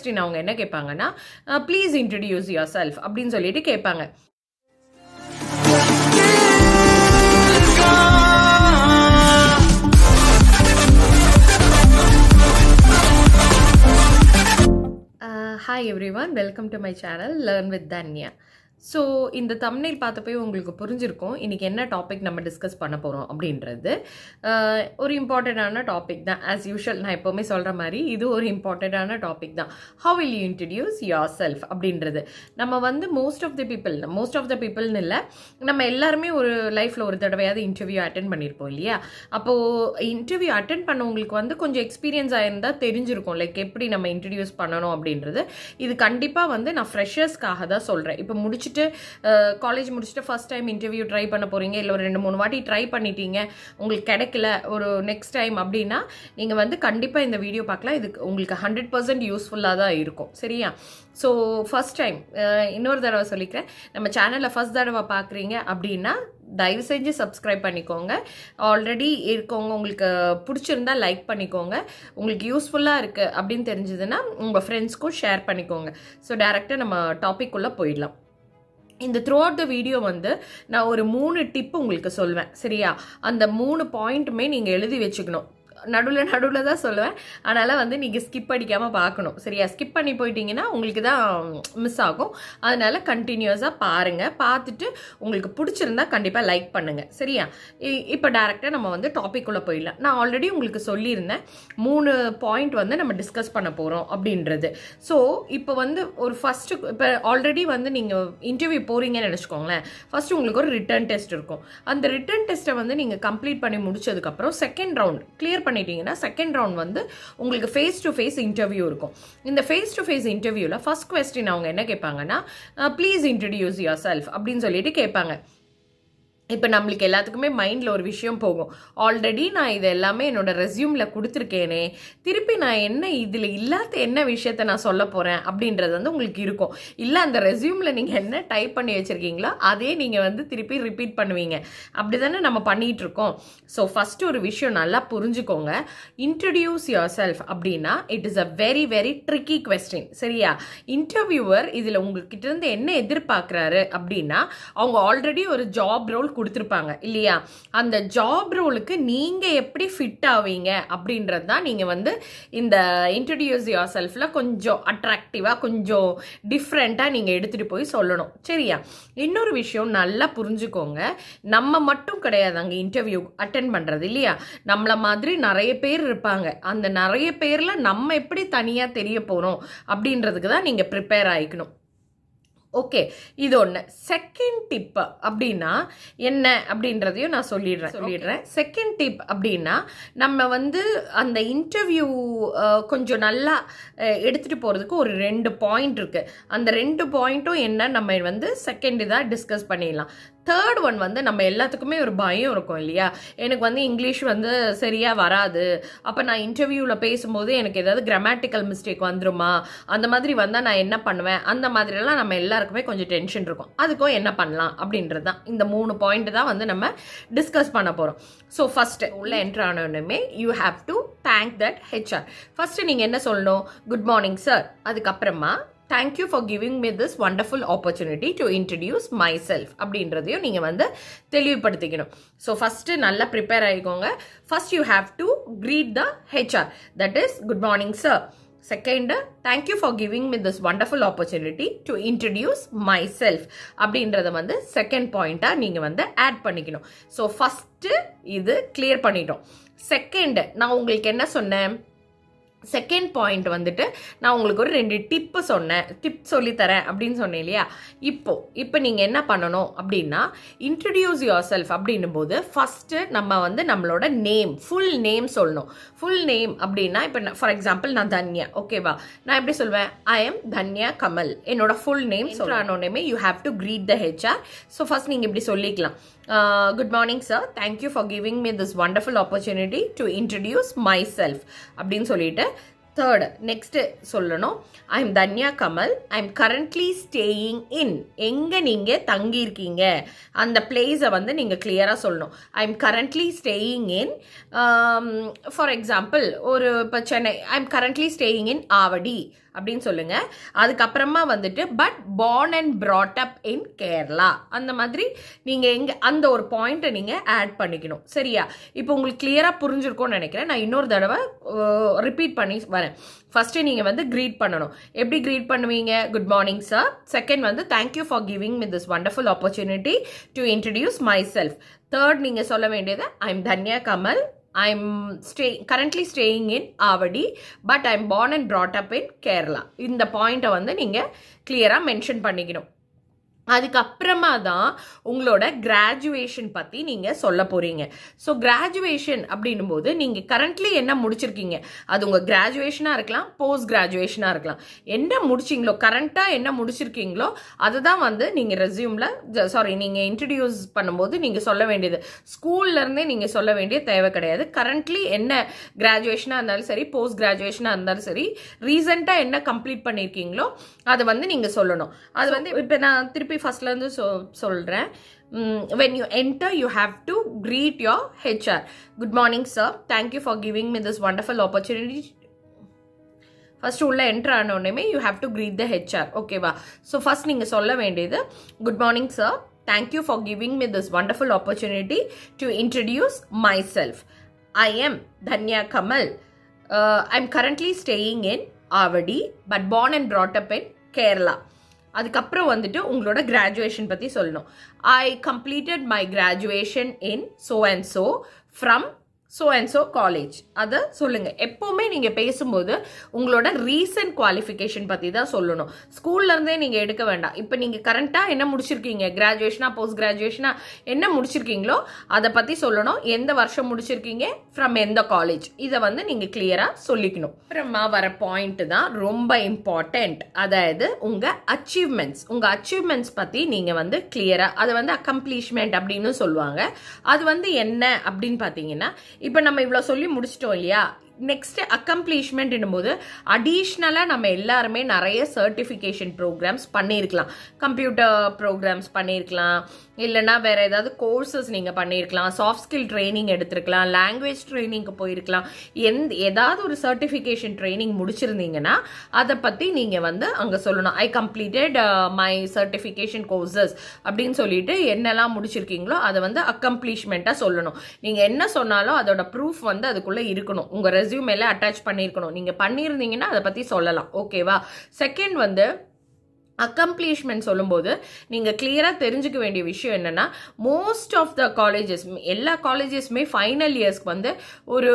Question அவங்க என்ன கேட்பாங்கன்னா ப்ளீஸ் இன்ட்ரடியூஸ் யுவர் செல்ஃப் அப்படின்னு சொல்லிட்டு கேட்பாங்க hi everyone welcome to my channel learn with Tanya so இந்த தமிழில் பார்த்தப்போ உங்களுக்கு புரிஞ்சிருக்கும் இன்றைக்கி என்ன டாபிக் நம்ம டிஸ்கஸ் பண்ண போகிறோம் அப்படின்றது ஒரு இம்பார்ட்டண்ட்டான டாபிக் தான் ஆஸ் யூஷுவல் நான் எப்போவுமே சொல்கிற மாதிரி இது ஒரு இம்பார்ட்டண்ட்டான டாபிக் தான் how will you introduce yourself அப்படின்றது நம்ம வந்து most of the people most of the பீப்புள்னு இல்லை நம்ம எல்லாருமே ஒரு லைஃப்பில் ஒரு தடவையாவது இன்டர்வியூ அட்டன் பண்ணியிருப்போம் இல்லையா அப்போது இன்டர்வியூ அட்டன் பண்ணவங்களுக்கு வந்து கொஞ்சம் எக்ஸ்பீரியன்ஸ் ஆயிருந்தால் தெரிஞ்சிருக்கும் லைக் எப்படி நம்ம இன்ட்ரடியூஸ் பண்ணணும் அப்படின்றது இது கண்டிப்பாக வந்து நான் ஃப்ரெஷர்ஸ்க்காக தான் சொல்கிறேன் இப்போ முடிச்சு முடிச்சுட்டு காலேஜ் முடிச்சுட்டு ஃபஸ்ட் டைம் இன்டர்வியூ ட்ரை பண்ண போகிறீங்க இல்லை ஒரு ரெண்டு மூணு வாட்டி ட்ரை பண்ணிட்டீங்க உங்களுக்கு கிடைக்கல ஒரு நெக்ஸ்ட் டைம் அப்படின்னா நீங்கள் வந்து கண்டிப்பாக இந்த வீடியோ பார்க்கலாம் இது உங்களுக்கு ஹண்ட்ரட் பர்சன்ட் யூஸ்ஃபுல்லாக தான் இருக்கும் சரியா ஸோ ஃபஸ்ட் டைம் இன்னொரு தடவை சொல்லிக்கிறேன் நம்ம சேனலில் ஃபஸ்ட் தடவை பார்க்குறீங்க அப்படின்னா தயவு செஞ்சு சப்ஸ்கிரைப் பண்ணிக்கோங்க ஆல்ரெடி இருக்கவங்க உங்களுக்கு பிடிச்சிருந்தா லைக் பண்ணிக்கோங்க உங்களுக்கு யூஸ்ஃபுல்லாக இருக்குது அப்படின்னு தெரிஞ்சதுன்னா உங்கள் ஃப்ரெண்ட்ஸ்க்கும் ஷேர் பண்ணிக்கோங்க ஸோ டேரெக்டாக நம்ம டாபிக் உள்ளே போயிடலாம் இந்த த்ரூ அவுட் த வீடியோ வந்து நான் ஒரு மூணு டிப் உங்களுக்கு சொல்வேன் சரியா அந்த மூணு பாயிண்ட்டுமே நீங்கள் எழுதி வச்சுக்கணும் நடுவில் நடுவில் தான் சொல்லுவேன் அதனால் வந்து நீங்கள் ஸ்கிப் அடிக்காமல் பார்க்கணும் சரியா ஸ்கிப் பண்ணி போயிட்டீங்கன்னா உங்களுக்கு தான் மிஸ் ஆகும் அதனால் கண்டினியூஸாக பாருங்கள் பார்த்துட்டு உங்களுக்கு பிடிச்சிருந்தா கண்டிப்பாக லைக் பண்ணுங்கள் சரியா இப்போ டேரெக்டாக நம்ம வந்து உள்ளே போயிடலாம் நான் ஆல்ரெடி உங்களுக்கு சொல்லியிருந்தேன் மூணு பாயிண்ட் வந்து நம்ம டிஸ்கஸ் பண்ண போகிறோம் அப்படின்றது ஸோ இப்போ வந்து ஒரு ஃபஸ்ட்டு இப்போ ஆல்ரெடி வந்து நீங்கள் இன்டர்வியூ போகிறீங்கன்னு நினச்சிக்கோங்களேன் ஃபஸ்ட்டு உங்களுக்கு ஒரு ரிட்டர்ன் டெஸ்ட் இருக்கும் அந்த ரிட்டர்ன் டெஸ்ட்டை வந்து நீங்கள் கம்ப்ளீட் பண்ணி முடிச்சதுக்கப்புறம் செகண்ட் ரவுண்ட் கிளியர் பண்ணிட்டீங்கன்னா செகண்ட் ரவுண்ட் வந்து உங்களுக்கு ஃபேஸ் டு ஃபேஸ் இன்டர்வியூ இருக்கும் இந்த ஃபேஸ் டு ஃபேஸ் இன்டர்வியூவில் ஃபஸ்ட் கொஸ்டின் அவங்க என்ன கேட்பாங்கன்னா ப்ளீஸ் இன்ட்ரடியூஸ் யுவர் செல்ஃப் அப்படின்னு சொல்லிட்டு கேட்பாங்க இப்போ நம்மளுக்கு எல்லாத்துக்குமே மைண்டில் ஒரு விஷயம் போகும் ஆல்ரெடி நான் இது எல்லாமே என்னோட ரெஸ்யூமில் கொடுத்துருக்கேனே திருப்பி நான் என்ன இதில் இல்லாத என்ன விஷயத்த நான் சொல்ல போகிறேன் அப்படின்றது வந்து உங்களுக்கு இருக்கும் இல்லை அந்த ரெஸ்யூமில் நீங்கள் என்ன டைப் பண்ணி வச்சுருக்கீங்களோ அதே நீங்கள் வந்து திருப்பி ரிப்பீட் பண்ணுவீங்க அப்படி தானே நம்ம பண்ணிகிட்ருக்கோம் ஸோ ஃபஸ்ட்டு ஒரு விஷயம் நல்லா புரிஞ்சுக்கோங்க இன்ட்ரடியூஸ் யுவர் செல்ஃப் அப்படின்னா it is a very very tricky question சரியா இன்டர்வியூவர் இதில் உங்ககிட்ட இருந்து என்ன எதிர்பார்க்குறாரு அப்படின்னா அவங்க ஆல்ரெடி ஒரு ஜாப் ரோல் கொடுத்துருப்பாங்க இல்லையா அந்த ஜாப் ரோலுக்கு நீங்கள் எப்படி ஃபிட் ஆவீங்க அப்படின்றது தான் நீங்கள் வந்து இந்த இன்ட்ரடியூஸ் யோர் செல்ஃபில் கொஞ்சம் அட்ராக்டிவாக கொஞ்சம் டிஃப்ரெண்ட்டாக நீங்கள் எடுத்துகிட்டு போய் சொல்லணும் சரியா இன்னொரு விஷயம் நல்லா புரிஞ்சுக்கோங்க நம்ம மட்டும் கிடையாது அங்கே இன்டர்வியூ அட்டன் பண்ணுறது இல்லையா நம்மளை மாதிரி நிறைய பேர் இருப்பாங்க அந்த நிறைய பேரில் நம்ம எப்படி தனியாக தெரிய போகிறோம் அப்படின்றதுக்கு தான் நீங்கள் ப்ரிப்பேர் ஆகிக்கணும் ஓகே இது ஒன்று செகண்ட் டிப் அப்படின்னா என்ன அப்படின்றதையும் நான் சொல்லிடுறேன் சொல்லிடுறேன் செகண்ட் டிப் அப்படின்னா நம்ம வந்து அந்த இன்டர்வியூ கொஞ்சம் நல்லா எடுத்துகிட்டு போகிறதுக்கு ஒரு ரெண்டு பாயிண்ட் இருக்குது அந்த ரெண்டு பாயிண்ட்டும் என்ன நம்ம வந்து செகண்ட் இதாக டிஸ்கஸ் பண்ணிடலாம் தேர்ட் ஒன் வந்து நம்ம எல்லாத்துக்குமே ஒரு பயம் இருக்கும் இல்லையா எனக்கு வந்து இங்கிலீஷ் வந்து சரியாக வராது அப்போ நான் இன்டர்வியூவில் பேசும்போது எனக்கு ஏதாவது கிராமட்டிக்கல் மிஸ்டேக் வந்துருமா அந்த மாதிரி வந்தால் நான் என்ன பண்ணுவேன் அந்த மாதிரிலாம் நம்ம எல்லாருக்குமே கொஞ்சம் டென்ஷன் இருக்கும் அதுக்கும் என்ன பண்ணலாம் அப்படின்றது தான் இந்த மூணு பாயிண்ட் தான் வந்து நம்ம டிஸ்கஸ் பண்ண போகிறோம் ஸோ ஃபஸ்ட்டு உள்ளே என்ட்ரு ஆனோடனே you have to thank that HR first நீங்கள் என்ன சொல்லணும் குட் மார்னிங் சார் அதுக்கப்புறமா thank you for giving me this wonderful opportunity to introduce myself அப்படின்றதையும் நீங்கள் வந்து தெளிவுபடுத்திக்கணும் ஸோ ஃபஸ்ட்டு நல்லா ப்ரிப்பேர் ஆகிக்கோங்க first you have to greet the HR that is good morning sir second thank you for giving me this wonderful opportunity to introduce myself அப்படின்றத வந்து second பாயிண்ட்டாக நீங்கள் வந்து ஆட் பண்ணிக்கணும் ஸோ ஃபஸ்ட்டு இது clear பண்ணிட்டோம் செகண்ட் நான் உங்களுக்கு என்ன சொன்னேன் செகண்ட் பாயிண்ட் வந்துட்டு நான் உங்களுக்கு ஒரு ரெண்டு டிப்பு சொன்னேன் டிப் சொல்லித்தரேன் அப்படின்னு சொன்னேன் இல்லையா இப்போ இப்போ நீங்கள் என்ன பண்ணணும் அப்படின்னா இன்ட்ரடியூஸ் யுவர் செல்ஃப் அப்படின்னும் போது ஃபஸ்ட்டு நம்ம வந்து நம்மளோட நேம் ஃபுல் நேம் சொல்லணும் ஃபுல் நேம் அப்படின்னா இப்போ நான் ஃபார் எக்ஸாம்பிள் நான் தன்யா ஓகேவா நான் எப்படி சொல்வேன் ஐ எம் தன்யா கமல் என்னோட ஃபுல் நேம் சொல்லணுன்னே you have to greet the HR so first நீங்கள் இப்படி சொல்லிக்கலாம் Uh, good morning, sir. Thank you for giving me this wonderful opportunity to introduce myself. அப்படின்னு சொல்லிட்டு தேர்ட் நெக்ஸ்ட்டு சொல்லணும் I am Tanya Kamal I am currently staying in எங்கே நீங்கள் தங்கியிருக்கீங்க அந்த பிளேஸை வந்து நீங்கள் கிளியராக சொல்லணும் I am currently staying in for example ஒரு இப்போ Chennai I am currently staying in Avadi அப்படின்னு சொல்லுங்க அதுக்கப்புறமா வந்துட்டு but born and brought up in Kerala அந்த மாதிரி நீங்க எங்க அந்த ஒரு பாயிண்ட்டை நீங்க ஆட் பண்ணிக்கணும் சரியா இப்போ உங்களுக்கு கிளியரா புரிஞ்சிருக்கும்னு நினைக்கிறேன் நான் இன்னொரு தடவை ரிப்பீட் பண்ணி வரேன் ஃபஸ்ட்டு நீங்கள் வந்து க்ரீட் பண்ணணும் எப்படி க்ரீட் பண்ணுவீங்க குட் மார்னிங் சார் செகண்ட் வந்து thank you for giving me this wonderful opportunity to introduce myself third நீங்கள் சொல்ல வேண்டியது I am Tanya Kamal I'm stay, currently staying in Avadi, but I'm born and brought up in Kerala. இந்த பாயிண்ட்டை வந்து நீங்கள் கிளியராக mention பண்ணிக்கணும் அதுக்கப்புறமா தான் உங்களோட கிராஜுவேஷன் பற்றி நீங்கள் சொல்ல போகிறீங்க ஸோ கிராஜுவேஷன் அப்படின்னும் போது நீங்கள் கரண்ட்லி என்ன முடிச்சிருக்கீங்க அது உங்கள் கிராஜுவேஷனாக இருக்கலாம் போஸ்ட் கிராஜுவேஷனாக இருக்கலாம் என்ன முடிச்சிங்களோ கரண்ட்டாக என்ன முடிச்சிருக்கீங்களோ அதை தான் வந்து நீங்கள் ரெசியூமில் சாரி நீங்கள் இன்ட்ரடியூஸ் பண்ணும்போது நீங்கள் சொல்ல வேண்டியது ஸ்கூல்லேருந்தே நீங்கள் சொல்ல வேண்டிய தேவை கிடையாது கரண்ட்லி என்ன கிராஜுவேஷனாக இருந்தாலும் சரி போஸ்ட் கிராஜுவேஷனாக இருந்தாலும் சரி ரீசெண்டாக என்ன கம்ப்ளீட் பண்ணியிருக்கீங்களோ அதை வந்து நீங்கள் சொல்லணும் அது வந்து இப்போ நான் திருப்பி திருப்பி ஃபஸ்ட்லேருந்து சொ சொல்கிறேன் when you enter you have to greet your HR good morning sir thank for giving me this this opportunity opportunity உள்ள உள்ளே என்ட்ரு ஆனோடனே you have to greet the HR ஓகேவா ஸோ ஃபஸ்ட் நீங்கள் சொல்ல வேண்டியது good morning sir thank you for giving me this wonderful opportunity to introduce my self I am Tanya Kamal I am currently staying in Avadi but born and brought up up in Kerala அதுக்கப்புறம் வந்துட்டு உங்களோட graduation பற்றி சொல்லணும் I completed my graduation in so and so from so and so college அதை சொல்லுங்கள் எப்போவுமே நீங்கள் பேசும்போது உங்களோட ரீசன்ட் குவாலிஃபிகேஷன் பற்றி தான் சொல்லணும் ஸ்கூல்லேருந்தே நீங்கள் எடுக்க வேண்டாம் இப்போ நீங்கள் கரண்ட்டாக என்ன முடிச்சிருக்கீங்க கிராஜுவேஷனாக போஸ்ட் கிராஜுவேஷனாக என்ன முடிச்சிருக்கீங்களோ அதை பற்றி சொல்லணும் எந்த வருஷம் முடிச்சிருக்கீங்க ஃப்ரம் எந்த காலேஜ் இதை வந்து நீங்கள் கிளியராக சொல்லிக்கணும் அப்புறமா வர பாயிண்ட் தான் ரொம்ப இம்பார்ட்டண்ட் அதாவது உங்கள் அச்சீவ்மெண்ட்ஸ் உங்கள் அச்சீவ்மெண்ட்ஸ் பற்றி நீங்கள் வந்து கிளியராக அதை வந்து அக்கம்ப்ளீஷ்மெண்ட் அப்படின்னு சொல்லுவாங்க அது வந்து என்ன அப்படின்னு பார்த்தீங்கன்னா இப்போ நம்ம இவ்வளோ சொல்லி முடிச்சிட்டோம் இல்லையா நெக்ஸ்ட் அக்கம்ப்ளீஷ்மெண்ட்னும் போது அடிஷ்னலாக நம்ம எல்லாருமே நிறைய சர்டிஃபிகேஷன் ப்ரோக்ராம்ஸ் பண்ணியிருக்கலாம் கம்ப்யூட்டர் ப்ரோக்ராம்ஸ் பண்ணியிருக்கலாம் இல்லைனா வேறு ஏதாவது கோர்சஸ் நீங்கள் பண்ணியிருக்கலாம் சாஃப்ட் ஸ்கில் ட்ரைனிங் எடுத்திருக்கலாம் லாங்குவேஜ் ட்ரைனிங்க்கு போயிருக்கலாம் எந்த ஏதாவது ஒரு சர்டிஃபிகேஷன் ட்ரைனிங் முடிச்சிருந்தீங்கன்னா அதை பற்றி நீங்கள் வந்து அங்கே சொல்லணும் I completed my certification courses அப்படின்னு சொல்லிட்டு என்னெல்லாம் முடிச்சிருக்கீங்களோ அதை வந்து அக்கம்ப்ளீஷ்மெண்ட்டாக சொல்லணும் நீங்கள் என்ன சொன்னாலும் அதோட ப்ரூஃப் வந்து அதுக்குள்ளே இருக்கணும் உங்கள் ரெஸ் ரெசியூமேல அட்டாச் பண்ணியிருக்கணும் நீங்கள் பண்ணியிருந்தீங்கன்னா அதை பற்றி சொல்லலாம் ஓகேவா செகண்ட் வந்து அக்கம்ப்ளீஷ்மெண்ட் சொல்லும்போது நீங்கள் கிளியராக தெரிஞ்சுக்க வேண்டிய விஷயம் என்னென்னா மோஸ்ட் ஆஃப் த காலேஜஸ் எல்லா காலேஜஸுமே ஃபைனல் இயர்ஸ்க்கு வந்து ஒரு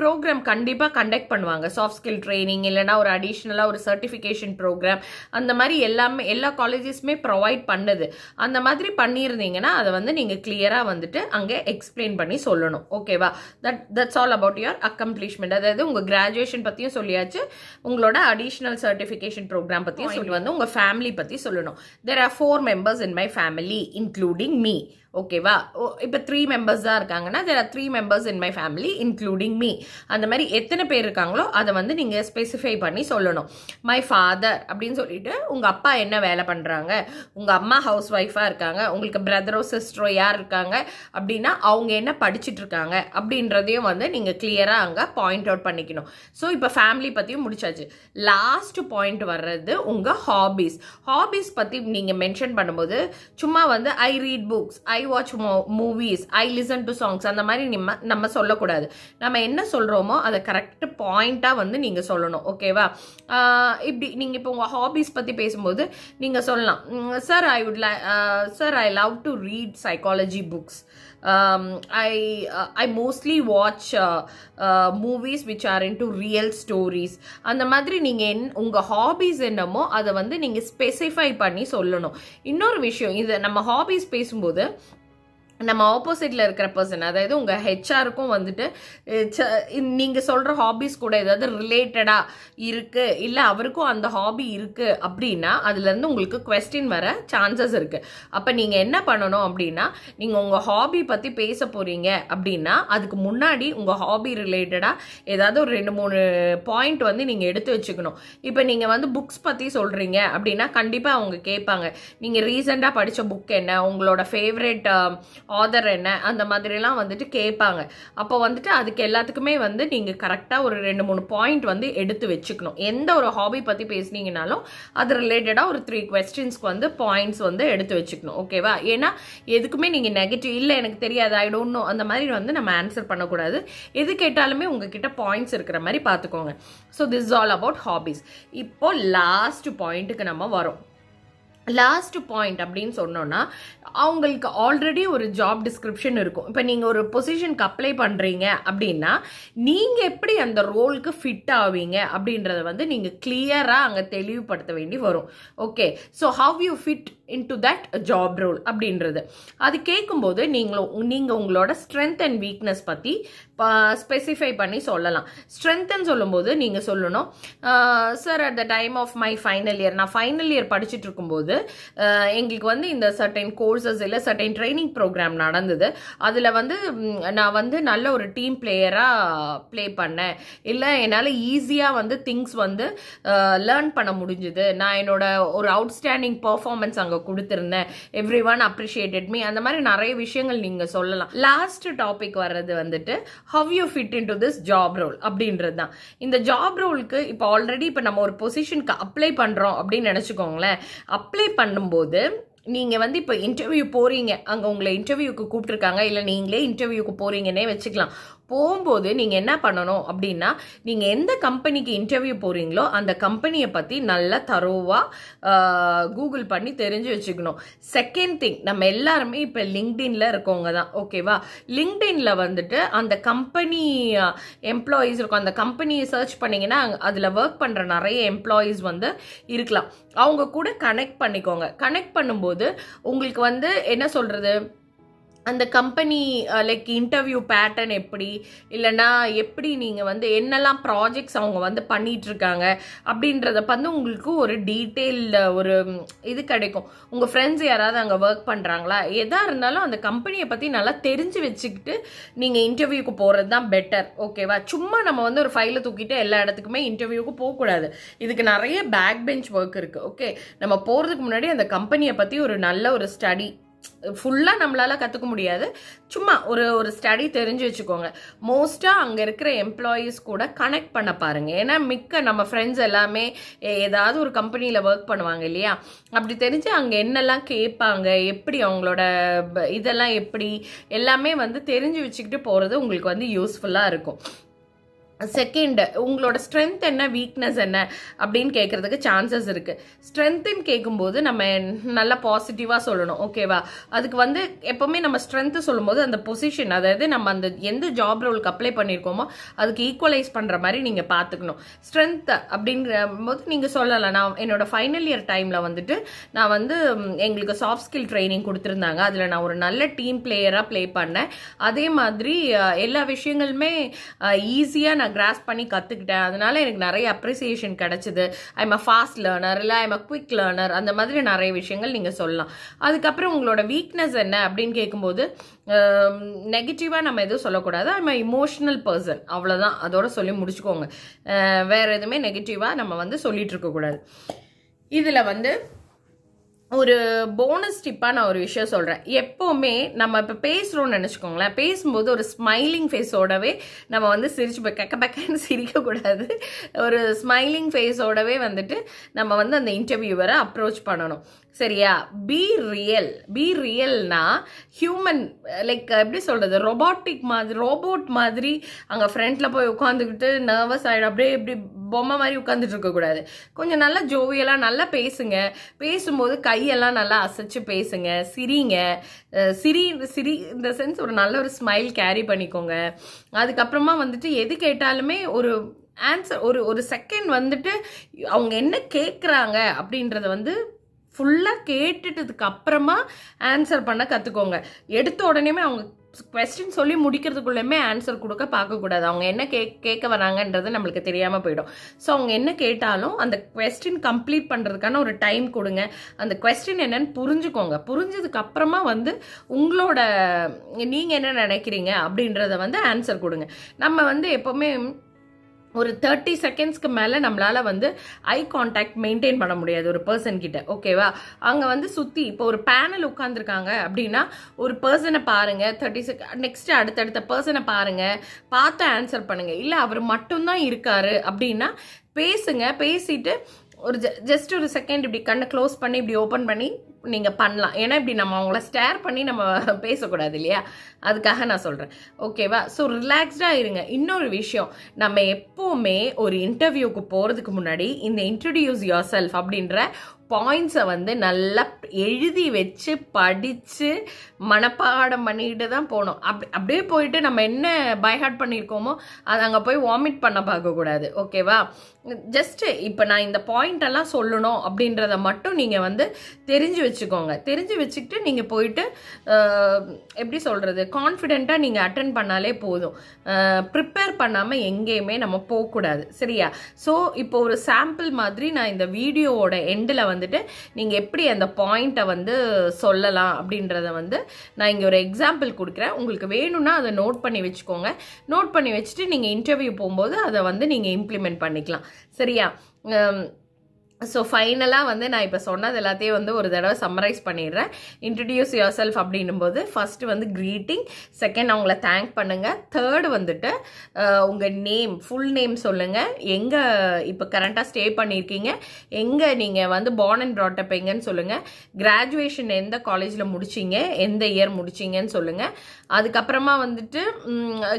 ப்ரோக்ராம் கண்டிப்பாக கண்டக்ட் பண்ணுவாங்க சாஃப்ட் ஸ்கில் ட்ரைனிங் இல்லைனா ஒரு அடிஷ்னலாக ஒரு சர்டிஃபிகேஷன் ப்ரோக்ராம் அந்த மாதிரி எல்லாமே எல்லா காலேஜஸுமே ப்ரொவைட் பண்ணுது அந்த மாதிரி பண்ணியிருந்தீங்கன்னா அதை வந்து நீங்கள் கிளியராக வந்துட்டு அங்கே எக்ஸ்பிளைன் பண்ணி சொல்லணும் ஓகேவா that that's all about your accomplishment அதாவது உங்கள் கிராஜுவேஷன் பற்றியும் சொல்லியாச்சு உங்களோட அடிஷ்னல் சர்டிஃபிகேஷன் ப்ரோக்ராம் பற்றியும் சொல்லி வந்து உங்கள் ஃபேமிலி ஃபேமிலி பற்றி சொல்லணும் there are four members in my family including me ஓகேவா இப்போ த்ரீ மெம்பர்ஸ் தான் இருக்காங்கன்னா there are three members in my family including me அந்த மாதிரி எத்தனை பேர் இருக்காங்களோ அதை வந்து நீங்கள் ஸ்பெசிஃபை பண்ணி சொல்லணும் மை ஃபாதர் அப்படின்னு சொல்லிட்டு உங்கள் அப்பா என்ன வேலை பண்ணுறாங்க உங்கள் அம்மா ஹவுஸ் ஒய்ஃபாக இருக்காங்க உங்களுக்கு பிரதரோ சிஸ்டரோ யார் இருக்காங்க அப்படின்னா அவங்க என்ன படிச்சுட்டு இருக்காங்க அப்படின்றதையும் வந்து நீங்கள் கிளியராக அங்கே பாயிண்ட் அவுட் பண்ணிக்கணும் ஸோ இப்போ ஃபேமிலி பற்றியும் முடிச்சாச்சு லாஸ்ட் பாயிண்ட் வர்றது உங்கள் ஹாபீஸ் ஹாபீஸ் பற்றி நீங்கள் மென்ஷன் பண்ணும்போது சும்மா வந்து I read books I watch movies I listen to songs அந்த மாதிரி நம்ம நம்ம சொல்லக்கூடாது நம்ம என்ன சொல்கிறோமோ அதை கரெக்ட் பாயிண்ட்டாக வந்து நீங்கள் சொல்லணும் ஓகேவா இப்படி நீங்கள் இப்போ உங்கள் ஹாபீஸ் பற்றி பேசும்போது நீங்கள் சொல்லலாம் sir I would like sir I love to read psychology books um, I uh, I mostly watch uh, uh, movies which are into real stories அந்த மாதிரி நீங்கள் என் உங்கள் ஹாபீஸ் என்னமோ அதை வந்து நீங்கள் ஸ்பெசிஃபை பண்ணி சொல்லணும் இன்னொரு விஷயம் இது நம்ம ஹாபீஸ் பேசும்போது நம்ம ஆப்போசிட்டில் இருக்கிற பர்சன் அதாவது உங்கள் ஹெச்ஆருக்கும் வந்துட்டு நீங்கள் சொல்கிற ஹாபீஸ் கூட ஏதாவது ரிலேட்டடாக இருக்குது இல்லை அவருக்கும் அந்த ஹாபி இருக்குது அப்படின்னா அதுலேருந்து உங்களுக்கு கொஸ்டின் வர சான்சஸ் இருக்குது அப்போ நீங்கள் என்ன பண்ணணும் அப்படின்னா நீங்கள் உங்கள் ஹாபி பற்றி பேச போகிறீங்க அப்படின்னா அதுக்கு முன்னாடி உங்கள் ஹாபி ரிலேட்டடாக ஏதாவது ஒரு ரெண்டு மூணு பாயிண்ட் வந்து நீங்கள் எடுத்து வச்சுக்கணும் இப்போ நீங்கள் வந்து புக்ஸ் பற்றி சொல்கிறீங்க அப்படின்னா கண்டிப்பாக அவங்க கேட்பாங்க நீங்கள் ரீசெண்டாக படித்த புக் என்ன உங்களோட ஃபேவரேட் ஆதர் என்ன அந்த மாதிரிலாம் வந்துட்டு கேட்பாங்க அப்போ வந்துட்டு அதுக்கு எல்லாத்துக்குமே வந்து நீங்கள் கரெக்டாக ஒரு ரெண்டு மூணு பாயிண்ட் வந்து எடுத்து வச்சுக்கணும் எந்த ஒரு ஹாபி பற்றி பேசுனீங்கனாலும் அது ரிலேட்டடாக ஒரு த்ரீ கொஸ்டின்ஸ்க்கு வந்து பாயிண்ட்ஸ் வந்து எடுத்து வச்சுக்கணும் ஓகேவா ஏன்னா எதுக்குமே நீங்கள் நெகட்டிவ் இல்லை எனக்கு தெரியாது ஐ டோன்ட் நோ அந்த மாதிரி வந்து நம்ம ஆன்சர் பண்ணக்கூடாது எது கேட்டாலுமே உங்ககிட்ட பாயிண்ட்ஸ் இருக்கிற மாதிரி பார்த்துக்கோங்க so this all about hobbies இப்போ லாஸ்ட் பாயிண்ட்டுக்கு நம்ம வரோம் லாஸ்ட் பாயிண்ட் அப்படின்னு சொன்னோன்னா அவங்களுக்கு ஆல்ரெடி ஒரு ஜாப் டிஸ்கிரிப்ஷன் இருக்கும் இப்போ நீங்கள் ஒரு பொசிஷனுக்கு அப்ளை பண்ணுறீங்க அப்படின்னா நீங்கள் எப்படி அந்த ரோலுக்கு ஃபிட் ஆவீங்க அப்படின்றத வந்து நீங்கள் கிளியராக அங்கே தெளிவுபடுத்த வேண்டி வரும் okay so how you fit into that job role அப்படின்றது அது கேட்கும்போது நீங்களும் நீங்கள் உங்களோட ஸ்ட்ரென்த் அண்ட் வீக்னஸ் பற்றி ஸ்பெசிஃபை பண்ணி சொல்லலாம் ஸ்ட்ரென்த்துன்னு சொல்லும்போது நீங்கள் சொல்லணும் sir at the time of my final year நான் ஃபைனல் இயர் படிச்சுட்டு இருக்கும்போது எங்களுக்கு வந்து இந்த சர்டைன் கோர்சஸ் இல்லை சர்டைன் ட்ரைனிங் ப்ரோக்ராம் நடந்தது அதில் வந்து நான் வந்து நல்ல ஒரு டீம் பிளேயராக ப்ளே பண்ணேன் இல்லை என்னால் ஈஸியாக வந்து திங்ஸ் வந்து லேர்ன் பண்ண முடிஞ்சுது நான் என்னோட ஒரு அவுட்ஸ்டாண்டிங் பர்ஃபார்மன்ஸ் அங்கே அவங்க கொடுத்துருந்தேன் எவ்ரி ஒன் அப்ரிஷியேட்டட் மீ அந்த மாதிரி நிறைய விஷயங்கள் நீங்கள் சொல்லலாம் லாஸ்ட் டாபிக் வர்றது வந்துட்டு how you fit in to this job role அப்படின்றது தான் இந்த ஜாப் ரோலுக்கு இப்போ ஆல்ரெடி இப்போ நம்ம ஒரு பொசிஷனுக்கு அப்ளை பண்ணுறோம் அப்படின்னு நினச்சிக்கோங்களேன் அப்ளை பண்ணும்போது நீங்கள் வந்து இப்போ இன்டர்வியூ போறீங்க அங்கே உங்களை இன்டர்வியூக்கு கூப்பிட்ருக்காங்க இல்லை நீங்களே இன்டர்வியூக்கு போறீங்கன்னே வச்சுக்கலாம் போகும்போது நீங்கள் என்ன பண்ணணும் அப்படின்னா நீங்கள் எந்த கம்பெனிக்கு இன்டர்வியூ போகிறீங்களோ அந்த கம்பெனியை பற்றி நல்லா தரோவாக கூகுள் பண்ணி தெரிஞ்சு வச்சுக்கணும் செகண்ட் திங் நம்ம எல்லாருமே இப்போ லிங்க்டின்ல இருக்கவங்க தான் ஓகேவா லிங்க்டின்ல வந்துட்டு அந்த கம்பெனி எம்ப்ளாயீஸ் இருக்கும் அந்த கம்பெனியை சர்ச் பண்ணிங்கன்னா அதில் ஒர்க் பண்ணுற நிறைய எம்ப்ளாயீஸ் வந்து இருக்கலாம் அவங்க கூட கனெக்ட் பண்ணிக்கோங்க கனெக்ட் பண்ணும்போது உங்களுக்கு வந்து என்ன சொல்கிறது அந்த கம்பெனி லைக் இன்டர்வியூ பேட்டர்ன் எப்படி இல்லைன்னா எப்படி நீங்கள் வந்து என்னெல்லாம் ப்ராஜெக்ட்ஸ் அவங்க வந்து பண்ணிகிட்ருக்காங்க அப்படின்றத வந்து உங்களுக்கு ஒரு டீட்டெயில் uh, ஒரு இது கிடைக்கும் உங்கள் ஃப்ரெண்ட்ஸ் யாராவது அங்கே ஒர்க் பண்ணுறாங்களா எதாக இருந்தாலும் அந்த கம்பெனியை பற்றி நல்லா தெரிஞ்சு வச்சுக்கிட்டு நீங்கள் இன்டர்வியூக்கு போகிறது தான் பெட்டர் ஓகேவா சும்மா நம்ம வந்து ஒரு ஃபைலை தூக்கிட்டு எல்லா இடத்துக்குமே இன்டர்வியூக்கு போகக்கூடாது இதுக்கு நிறைய பேக் பெஞ்ச் ஒர்க் இருக்குது ஓகே நம்ம போகிறதுக்கு முன்னாடி அந்த கம்பெனியை பற்றி ஒரு நல்ல ஒரு ஸ்டடி ஃபுல்லாக நம்மளால் கற்றுக்க முடியாது சும்மா ஒரு ஒரு ஸ்டடி தெரிஞ்சு வச்சுக்கோங்க மோஸ்ட்டாக அங்கே இருக்கிற எம்ப்ளாயீஸ் கூட கனெக்ட் பண்ண பாருங்கள் ஏன்னா மிக்க நம்ம ஃப்ரெண்ட்ஸ் எல்லாமே ஏதாவது ஒரு கம்பெனியில் ஒர்க் பண்ணுவாங்க இல்லையா அப்படி தெரிஞ்சு அங்கே என்னெல்லாம் கேட்பாங்க எப்படி அவங்களோட இதெல்லாம் எப்படி எல்லாமே வந்து தெரிஞ்சு வச்சுக்கிட்டு போகிறது உங்களுக்கு வந்து யூஸ்ஃபுல்லாக இருக்கும் செகண்ட் உங்களோட ஸ்ட்ரென்த் என்ன வீக்னஸ் என்ன அப்படின்னு கேட்குறதுக்கு சான்சஸ் இருக்குது ஸ்ட்ரென்த்துன்னு கேட்கும்போது நம்ம நல்லா பாசிட்டிவாக சொல்லணும் ஓகேவா அதுக்கு வந்து எப்போவுமே நம்ம ஸ்ட்ரென்த்து சொல்லும்போது அந்த பொசிஷன் அதாவது நம்ம அந்த எந்த ஜாப் ரோலுக்கு அப்ளை பண்ணியிருக்கோமோ அதுக்கு ஈக்குவலைஸ் பண்ணுற மாதிரி நீங்கள் பார்த்துக்கணும் ஸ்ட்ரென்த் அப்படிங்கிற போது நீங்கள் சொல்லலாம் நான் என்னோடய ஃபைனல் இயர் டைமில் வந்துட்டு நான் வந்து எங்களுக்கு சாஃப்ட் ஸ்கில் ட்ரைனிங் கொடுத்துருந்தாங்க அதில் நான் ஒரு நல்ல டீம் பிளேயராக ப்ளே பண்ணேன் அதே மாதிரி எல்லா விஷயங்களுமே ஈஸியாக நான் நான் கிராஸ் பண்ணி கற்றுக்கிட்டேன் அதனால் எனக்கு நிறைய அப்ரிசியேஷன் கிடச்சிது ஐம் அ ஃபாஸ்ட் லேர்னர் இல்லை ஐம் அ குவிக் லேர்னர் அந்த மாதிரி நிறைய விஷயங்கள் நீங்கள் சொல்லலாம் அதுக்கப்புறம் உங்களோட வீக்னஸ் என்ன அப்படின்னு கேட்கும்போது நெகட்டிவாக நம்ம எதுவும் சொல்லக்கூடாது ஐம் அ இமோஷனல் பர்சன் அவ்வளோதான் அதோட சொல்லி முடிச்சுக்கோங்க வேறு எதுவுமே நெகட்டிவாக நம்ம வந்து சொல்லிகிட்டு இருக்கக்கூடாது இதில் வந்து ஒரு போனஸ் டிப்பாக நான் ஒரு விஷயம் சொல்கிறேன் எப்போவுமே நம்ம இப்போ பேசுகிறோம்னு நினச்சிக்கோங்களேன் பேசும்போது ஒரு ஸ்மைலிங் ஃபேஸோடவே நம்ம வந்து சிரிச்சு கக்க பக்கன்னு சிரிக்கக்கூடாது ஒரு ஸ்மைலிங் ஃபேஸோடவே வந்துட்டு நம்ம வந்து அந்த இன்டர்வியூவரை அப்ரோச் பண்ணணும் சரியா பி ரியல் பி ரியல்னா ஹியூமன் லைக் எப்படி சொல்கிறது ரொபாட்டிக் மாதிரி ரோபோட் மாதிரி அங்கே ஃப்ரண்ட்டில் போய் உட்காந்துக்கிட்டு நர்வஸ் ஆகிடும் அப்படியே இப்படி பொம்மை மாதிரி உட்காந்துட்டு இருக்கக்கூடாது கொஞ்சம் நல்லா ஜோவியெல்லாம் நல்லா பேசுங்க பேசும்போது கையெல்லாம் நல்லா அசைச்சு பேசுங்க சிரிங்க சிரி சிரி இந்த சென்ஸ் ஒரு நல்ல ஒரு ஸ்மைல் கேரி பண்ணிக்கோங்க அதுக்கப்புறமா வந்துட்டு எது கேட்டாலுமே ஒரு ஆன்சர் ஒரு ஒரு செகண்ட் வந்துட்டு அவங்க என்ன கேட்குறாங்க அப்படின்றத வந்து ஃபுல்லாக கேட்டுட்டதுக்கு அப்புறமா ஆன்சர் பண்ண கற்றுக்கோங்க எடுத்த உடனேமே அவங்க கொஸ்டின் சொல்லி முடிக்கிறதுக்குள்ளேயுமே ஆன்சர் கொடுக்க பார்க்கக்கூடாது அவங்க என்ன கே கேட்க வராங்கன்றது நம்மளுக்கு தெரியாமல் போயிடும் ஸோ அவங்க என்ன கேட்டாலும் அந்த கொஸ்டின் கம்ப்ளீட் பண்ணுறதுக்கான ஒரு டைம் கொடுங்க அந்த கொஸ்டின் என்னன்னு புரிஞ்சுக்கோங்க புரிஞ்சதுக்கப்புறமா வந்து உங்களோட நீங்கள் என்ன நினைக்கிறீங்க அப்படின்றத வந்து ஆன்சர் கொடுங்க நம்ம வந்து எப்போவுமே ஒரு தேர்ட்டி செகண்ட்ஸ்க்கு மேலே நம்மளால் வந்து ஐ கான்டாக்ட் மெயின்டைன் பண்ண முடியாது ஒரு பர்சன் கிட்ட ஓகேவா அங்கே வந்து சுற்றி இப்போ ஒரு பேனல் உட்காந்துருக்காங்க அப்படின்னா ஒரு பர்சனை பாருங்கள் தேர்ட்டி செக் நெக்ஸ்ட் அடுத்தடுத்த பர்சனை பாருங்கள் பார்த்து ஆன்சர் பண்ணுங்கள் இல்லை அவர் மட்டும்தான் இருக்காரு அப்படின்னா பேசுங்க பேசிட்டு ஒரு ஜஸ்ட் ஒரு செகண்ட் இப்படி கண்ணை க்ளோஸ் பண்ணி இப்படி ஓப்பன் பண்ணி நீங்கள் பண்ணலாம் ஏன்னா இப்படி நம்ம அவங்கள ஸ்டேர் பண்ணி நம்ம பேசக்கூடாது இல்லையா அதுக்காக நான் சொல்கிறேன் ஓகேவா ஸோ ரிலாக்ஸ்டாக இருங்க இன்னொரு விஷயம் நம்ம எப்போவுமே ஒரு இன்டர்வியூக்கு போகிறதுக்கு முன்னாடி இந்த இன்ட்ரடியூஸ் யோர் செல்ஃப் அப்படின்ற பாயிண்ட்ஸை வந்து நல்லா எழுதி வச்சு படித்து மனப்பாடம் பண்ணிக்கிட்டு தான் போகணும் அப் அப்படியே போயிட்டு நம்ம என்ன பைஹார்ட் பண்ணியிருக்கோமோ அதை அங்கே போய் வாமிட் பண்ண பார்க்கக்கூடாது ஓகேவா ஜஸ்ட்டு இப்போ நான் இந்த பாயிண்டெல்லாம் சொல்லணும் அப்படின்றத மட்டும் நீங்கள் வந்து தெரிஞ்சு வச்சுக்கோங்க தெரிஞ்சு வச்சுக்கிட்டு நீங்கள் போயிட்டு எப்படி சொல்கிறது கான்ஃபிடெண்ட்டாக நீங்கள் அட்டன் பண்ணாலே போதும் ப்ரிப்பேர் பண்ணாமல் எங்கேயுமே நம்ம போகக்கூடாது சரியா ஸோ இப்போ ஒரு சாம்பிள் மாதிரி நான் இந்த வீடியோவோட எண்டில் வந்துட்டு நீங்கள் எப்படி அந்த பாயிண்ட்டை வந்து சொல்லலாம் அப்படின்றத வந்து நான் இங்கே ஒரு எக்ஸாம்பிள் கொடுக்குறேன் உங்களுக்கு வேணும்னா அதை நோட் பண்ணி வச்சுக்கோங்க நோட் பண்ணி வச்சுட்டு நீங்கள் இன்டர்வியூ போகும்போது அதை வந்து நீங்கள் இம்ப்ளிமெண்ட் பண்ணிக்கலாம் சரியா ஸோ ஃபைனலாக வந்து நான் இப்போ சொன்னது எல்லாத்தையும் வந்து ஒரு தடவை சம்மரைஸ் பண்ணிடுறேன் இன்ட்ரடியூஸ் யுவர் செல்ஃப் அப்படின்னும் போது ஃபஸ்ட்டு வந்து க்ரீட்டிங் செகண்ட் அவங்கள தேங்க் பண்ணுங்கள் தேர்டு வந்துட்டு உங்கள் நேம் ஃபுல் நேம் சொல்லுங்கள் எங்கே இப்போ கரண்ட்டாக ஸ்டே பண்ணியிருக்கீங்க எங்கே நீங்கள் வந்து பார்ன் அண்ட் ப்ராட் அப் எங்கன்னு சொல்லுங்கள் கிராஜுவேஷன் எந்த காலேஜில் முடிச்சிங்க எந்த இயர் முடிச்சிங்கன்னு சொல்லுங்கள் அதுக்கப்புறமா வந்துட்டு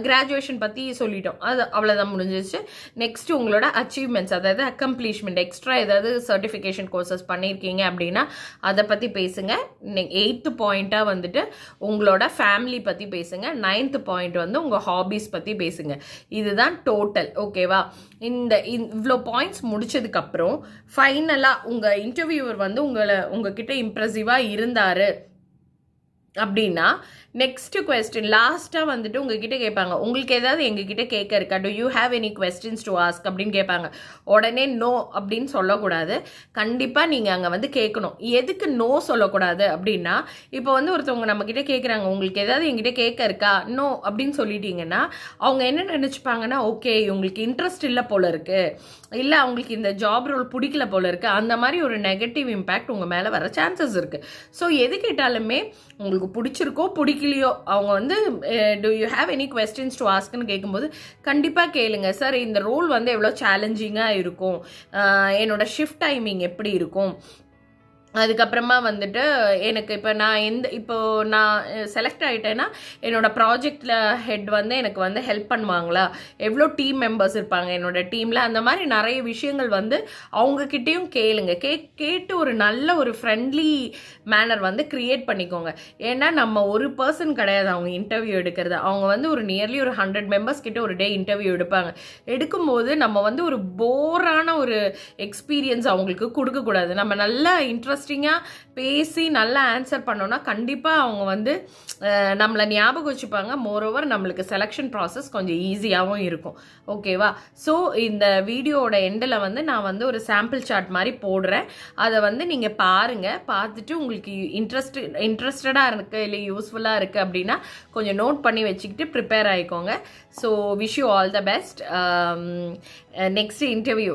கிராஜுவேஷன் பற்றி சொல்லிட்டோம் அது அவ்வளோதான் முடிஞ்சிச்சு நெக்ஸ்ட் உங்களோட அச்சீவ்மெண்ட்ஸ் அதாவது அக்கம்ப்ளீஷ்மெண்ட் எக்ஸ்ட்ரா ஏதாவது ஏதாவது சர்டிஃபிகேஷன் கோர்சஸ் பண்ணியிருக்கீங்க அப்படின்னா அதை பற்றி பேசுங்க எயித்து பாயிண்ட்டாக வந்துட்டு உங்களோட ஃபேமிலி பற்றி பேசுங்க நைன்த் பாயிண்ட் வந்து உங்கள் ஹாபீஸ் பற்றி பேசுங்க இதுதான் டோட்டல் ஓகேவா இந்த இவ்வளோ பாயிண்ட்ஸ் முடிச்சதுக்கப்புறம் ஃபைனலாக உங்கள் இன்டர்வியூவர் வந்து உங்களை உங்ககிட்ட இம்ப்ரெசிவாக இருந்தார் அப்படின்னா நெக்ஸ்ட் கொஸ்டின் லாஸ்ட்டாக வந்துட்டு உங்ககிட்ட கேட்பாங்க உங்களுக்கு ஏதாவது எங்ககிட்ட கேட்க இருக்கா do you have any questions to ask அப்படின்னு கேட்பாங்க உடனே நோ அப்படின்னு சொல்லக்கூடாது கண்டிப்பாக நீங்கள் அங்கே வந்து கேட்கணும் எதுக்கு நோ சொல்லக்கூடாது அப்படின்னா இப்போ வந்து ஒருத்தவங்க நம்மக்கிட்ட கேட்குறாங்க உங்களுக்கு ஏதாவது எங்கிட்ட கேட்க இருக்கா நோ அப்படின்னு சொல்லிட்டீங்கன்னா அவங்க என்ன நினச்சிப்பாங்கன்னா ஓகே இவங்களுக்கு இன்ட்ரெஸ்ட் இல்லை போல இருக்குது இல்லை அவங்களுக்கு இந்த ஜாப் ரோல் பிடிக்கல போல இருக்குது அந்த மாதிரி ஒரு நெகட்டிவ் இம்பேக்ட் உங்கள் மேலே வர சான்சஸ் இருக்குது ஸோ எது கேட்டாலுமே உங்களுக்கு பிடிச்சிருக்கோ பிடிக்க பிடிக்கலையோ அவங்க வந்து do you have any questions to ஆஸ்க்னு கேட்கும்போது கண்டிப்பாக கேளுங்க சார் இந்த ரோல் வந்து எவ்வளோ சேலஞ்சிங்காக இருக்கும் என்னோட ஷிஃப்ட் டைமிங் எப்படி இருக்கும் அதுக்கப்புறமா வந்துட்டு எனக்கு இப்போ நான் எந்த இப்போது நான் செலக்ட் ஆகிட்டேன்னா என்னோடய ப்ராஜெக்டில் ஹெட் வந்து எனக்கு வந்து ஹெல்ப் பண்ணுவாங்களா எவ்வளோ டீம் மெம்பர்ஸ் இருப்பாங்க என்னோட டீமில் அந்த மாதிரி நிறைய விஷயங்கள் வந்து அவங்கக்கிட்டேயும் கேளுங்க கே கேட்டு ஒரு நல்ல ஒரு ஃப்ரெண்ட்லி மேனர் வந்து க்ரியேட் பண்ணிக்கோங்க ஏன்னா நம்ம ஒரு பர்சன் கிடையாது அவங்க இன்டர்வியூ எடுக்கிறது அவங்க வந்து ஒரு நியர்லி ஒரு ஹண்ட்ரட் மெம்பர்ஸ் கிட்ட ஒரு டே இன்டர்வியூ எடுப்பாங்க எடுக்கும்போது நம்ம வந்து ஒரு போரான ஒரு எக்ஸ்பீரியன்ஸ் அவங்களுக்கு கொடுக்கக்கூடாது நம்ம நல்லா இன்ட்ரெஸ்ட் இன்ட்ரெஸ்டிங்காக பேசி நல்லா ஆன்சர் பண்ணோன்னா கண்டிப்பாக அவங்க வந்து நம்மளை ஞாபகம் வச்சுப்பாங்க மோரோவர் நம்மளுக்கு செலெக்ஷன் ப்ராசஸ் கொஞ்சம் ஈஸியாகவும் இருக்கும் ஓகேவா ஸோ இந்த வீடியோவோட எண்டில் வந்து நான் வந்து ஒரு சாம்பிள் சார்ட் மாதிரி போடுறேன் அதை வந்து நீங்கள் பாருங்கள் பார்த்துட்டு உங்களுக்கு இன்ட்ரெஸ்ட் இன்ட்ரெஸ்டடாக இருக்குது இல்லை யூஸ்ஃபுல்லாக இருக்குது அப்படின்னா கொஞ்சம் நோட் பண்ணி வச்சுக்கிட்டு ப்ரிப்பேர் ஆகிக்கோங்க so wish you all the best next interview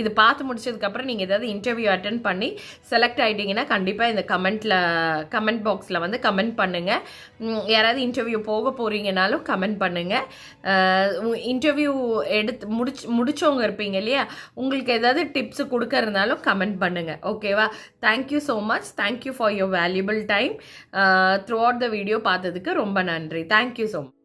இது பார்த்து முடிச்சதுக்கப்புறம் நீங்கள் ஏதாவது இன்டர்வியூ அட்டன் பண்ணி செலக்ட் செலக்ட் கண்டிப்பாக இந்த கமெண்ட்டில் கமெண்ட் பாக்ஸில் வந்து கமெண்ட் பண்ணுங்கள் யாராவது இன்டர்வியூ போக போகிறீங்கனாலும் கமெண்ட் பண்ணுங்கள் இன்டர்வியூ எடுத்து முடிச்சு முடிச்சவங்க இருப்பீங்க இல்லையா உங்களுக்கு ஏதாவது டிப்ஸ் கொடுக்கறதுனாலும் கமெண்ட் பண்ணுங்கள் ஓகேவா thank you so much thank you for your valuable time throughout the video பார்த்ததுக்கு ரொம்ப நன்றி தேங்க்யூ ஸோ மச்